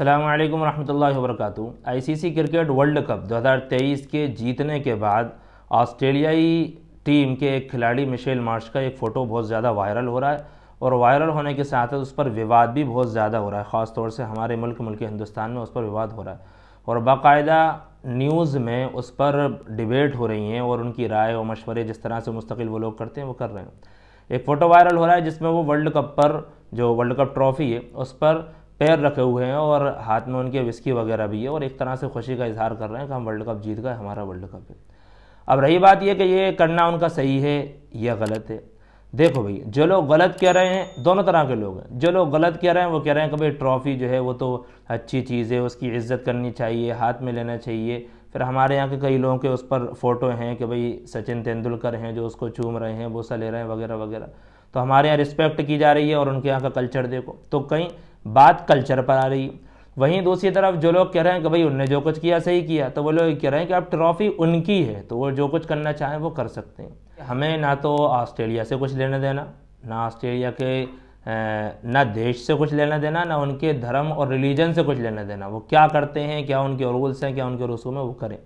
अल्लाम वरहमल वर्क आईसीसी क्रिकेट वर्ल्ड कप 2023 के जीतने के बाद ऑस्ट्रेलियाई टीम के एक खिलाड़ी मिशेल मार्श का एक फ़ोटो बहुत ज़्यादा वायरल हो रहा है और वायरल होने के साथ साथ उस पर विवाद भी बहुत ज़्यादा हो रहा है ख़ास तौर से हमारे मुल्क मुल्क हिंदुस्तान में उस पर विवाद हो रहा है और बाकायदा न्यूज़ में उस पर डिबेट हो रही हैं और उनकी राय और मशवरे जिस तरह से मुस्तकिल वो लोग करते हैं वो कर रहे हैं एक फ़ोटो वायरल हो रहा है जिसमें वो वर्ल्ड कप पर जो वर्ल्ड कप ट्रॉफ़ी है उस पर पैर रखे हुए हैं और हाथ में उनके विस्की वगैरह भी है और एक तरह से खुशी का इजहार कर रहे हैं कि हम वर्ल्ड कप जीत गए हमारा वर्ल्ड कप है अब रही बात यह कि ये करना उनका सही है या गलत है देखो भाई जो लोग गलत कह रहे हैं दोनों तरह के लोग हैं जो लोग गलत कह रहे हैं वो कह रहे हैं कि भाई ट्रॉफ़ी जो है वो तो अच्छी चीज़ है उसकी इज्जत करनी चाहिए हाथ में लेना चाहिए फिर हमारे यहाँ के कई लोगों के उस पर फ़ोटो हैं कि भाई सचिन तेंदुलकर हैं जो उसको चूम रहे हैं बोसा ले रहे हैं वगैरह वगैरह तो हमारे यहाँ रिस्पेक्ट की जा रही है और उनके यहाँ का कल्चर देखो तो कहीं बात कल्चर पर आ रही वहीं दूसरी तरफ जो लोग कह रहे हैं कि भाई उनने जो कुछ किया सही किया तो वो लोग कह रहे हैं कि अब ट्रॉफी उनकी है तो वो जो कुछ करना चाहें वो कर सकते हैं हमें ना तो ऑस्ट्रेलिया से कुछ लेना देना ना ऑस्ट्रेलिया के ना देश से कुछ लेना देना ना उनके धर्म और रिलीजन से कुछ लेना देना वो क्या करते हैं क्या उनके रूल्स हैं क्या उनके रसूम है वो करें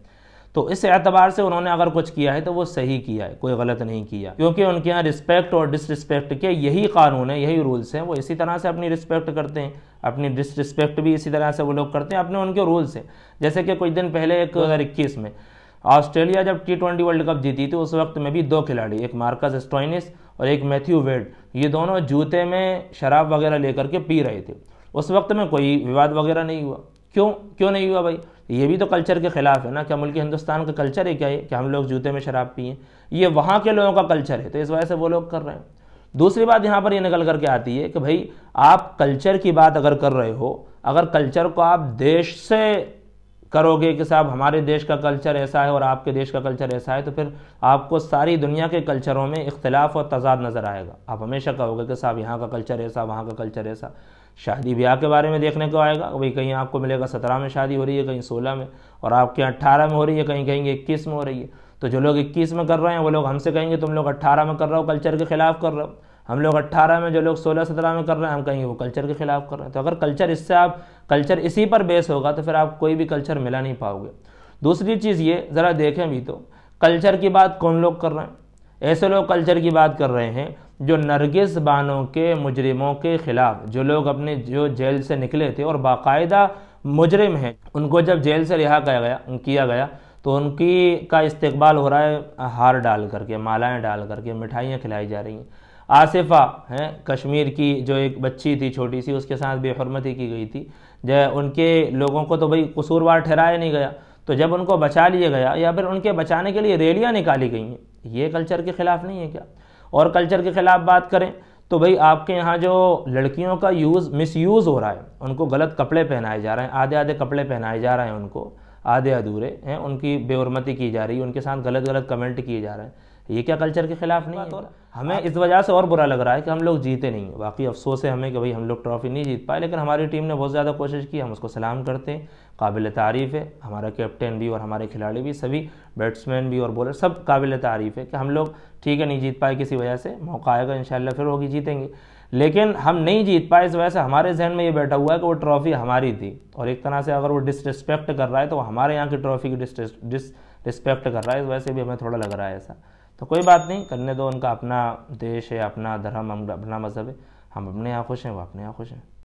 तो इस एतबार से उन्होंने अगर कुछ किया है तो वो सही किया है कोई गलत नहीं किया क्योंकि उनके यहाँ रिस्पेक्ट और डिसरिस्पेक्ट के यही कानून है यही रूल्स हैं वो इसी तरह से अपनी रिस्पेक्ट करते हैं अपनी डिसरिस्पेक्ट भी इसी तरह से वो लोग करते हैं अपने उनके रूल्स हैं जैसे कि कुछ दिन पहले एक दो में ऑस्ट्रेलिया जब टी ट्वेंटी वर्ल्ड कप जीती थी तो उस वक्त में भी दो खिलाड़ी एक मार्कस स्टोइनिस और एक मैथ्यू वेड ये दोनों जूते में शराब वगैरह लेकर के पी रहे थे उस वक्त में कोई विवाद वगैरह नहीं हुआ क्यों क्यों नहीं हुआ भाई ये भी तो कल्चर के ख़िलाफ़ है ना क्या मुल्क हिंदुस्तान का कल्चर है क्या ये कि हम लोग जूते में शराब पिए ये वहाँ के लोगों का कल्चर है तो इस वजह से वो लोग कर रहे हैं दूसरी बात यहाँ पर ये निकल करके आती है कि भाई आप कल्चर की बात अगर कर रहे हो अगर कल्चर को आप देश से करोगे कि साहब हमारे देश का कल्चर ऐसा है और आपके देश का कल्चर ऐसा है तो फिर आपको सारी दुनिया के कल्चरों में इख्तलाफ और तजाद नज़र आएगा आप हमेशा कहोगे कि साहब यहाँ का कल्चर ऐसा वहाँ का कल्चर ऐसा शादी ब्याह के बारे में देखने को आएगा भाई कहीं आपको मिलेगा सत्रह में शादी हो रही है कहीं सोलह में और आपके यहाँ अट्ठारह में हो रही है कहीं कहेंगे इक्कीस में हो रही है तो जो लोग इक्कीस में कर रहे हैं वो लोग हमसे कहेंगे तुम लोग अट्ठारह में कर रहे हो कल्चर के खिलाफ कर रहे हो हम लोग अट्ठारह में जो लोग सोलह सत्रह में कर रहे हैं हम कहेंगे वो कल्चर के खिलाफ कर रहे हैं तो अगर कल्चर इससे आप कल्चर इसी पर बेस होगा तो फिर आप कोई भी कल्चर मिला नहीं पाओगे दूसरी चीज़ ये ज़रा देखें भी तो कल्चर की बात कौन लोग कर रहे हैं ऐसे लोग कल्चर की बात कर रहे हैं जो नरगिस बानों के मुजरिमों के ख़िलाफ़ जो लोग अपने जो जेल से निकले थे और बाकायदा मुजरिम हैं उनको जब जेल से रिहा किया गया किया गया तो उनकी का इस्तकबाल हो रहा है हार डाल करके मालाएँ डाल करके मिठाइयाँ खिलाई जा रही हैं आसिफ़ा हैं कश्मीर की जो एक बच्ची थी छोटी सी उसके साथ बेहरमती की गई थी जो उनके लोगों को तो भाई कसूरवार ठहराया नहीं गया तो जब उनको बचा लिया गया या फिर उनके बचाने के लिए रैलियाँ निकाली गई हैं ये कल्चर के ख़िलाफ़ नहीं है क्या और कल्चर के ख़िलाफ़ बात करें तो भाई आपके यहाँ जो लड़कियों का यूज़ मिस यूज़ हो रहा है उनको गलत कपड़े पहनाए जा रहे हैं आधे आधे कपड़े पहनाए जा रहे हैं उनको आधे अधूरे हैं उनकी बेहरमती की जा रही है उनके साथ गलत गलत कमेंट किए जा रहे हैं ये क्या कल्चर के खिलाफ नहीं है और हमें इस वजह से और बुरा लग रहा है कि हम लोग जीते नहीं बाकी अफसोस है हमें कि भाई हम लोग ट्रॉफी नहीं जीत पाए लेकिन हमारी टीम ने बहुत ज़्यादा कोशिश की हम उसको सलाम करते हैं काबिल तारीफ़ है हमारा कैप्टन भी और हमारे खिलाड़ी भी सभी बैट्समैन भी और बॉलर सब काबिल तारीफ़ है कि हम लोग ठीक है नहीं जीत पाए किसी वजह से मौका आएगा इन फिर होगी जीतेंगे लेकिन हम नहीं जीत पाए इस वजह से हमारे जहन में ये बैठा हुआ है कि वो ट्रॉफ़ी हमारी थी और एक तरह से अगर वो डिसरिस्पेक्ट कर रहा है तो हमारे यहाँ की ट्रॉफ़ी की डिसरिस्पेक्ट कर रहा है इस वजह से भी हमें थोड़ा लग रहा है ऐसा तो कोई बात नहीं करने दो उनका अपना देश है अपना धर्म अपना मज़हब है हम अपने यहाँ खुश हैं वो अपने यहाँ खुश हैं